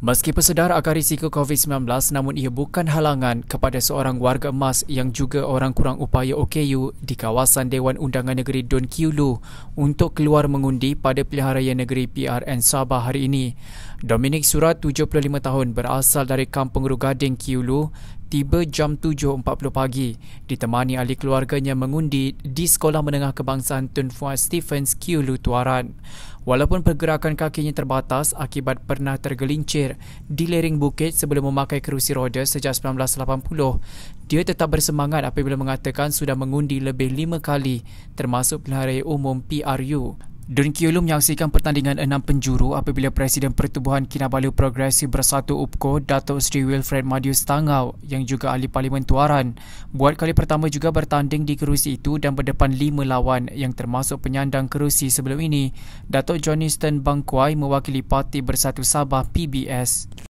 Meski pesedar akan risiko COVID-19 namun ia bukan halangan kepada seorang warga emas yang juga orang kurang upaya OKU di kawasan Dewan Undangan Negeri Don Kiulu untuk keluar mengundi pada pilihan raya negeri PRN Sabah hari ini. Dominic Surat, 75 tahun, berasal dari Kampung Rugading, Kiulu, tiba jam 7.40 pagi ditemani ahli keluarganya mengundi di Sekolah Menengah Kebangsaan Tun Fuan Stephens Kiulu Tuaran. Walaupun pergerakan kakinya terbatas akibat pernah tergelincir di lering bukit sebelum memakai kerusi roda sejak 1980, dia tetap bersemangat apabila mengatakan sudah mengundi lebih lima kali termasuk pilihan raya umum PRU. Dun Kiolo menyaksikan pertandingan enam penjuru apabila Presiden Pertubuhan Kinabalu Progresif Bersatu UPKO Datuk Sri Wilfred Madius Tangau yang juga ahli Parlimen Tuaran buat kali pertama juga bertanding di kerusi itu dan berdepan lima lawan yang termasuk penyandang kerusi sebelum ini Datuk Johniston Bangkuai mewakili Parti Bersatu Sabah PBS.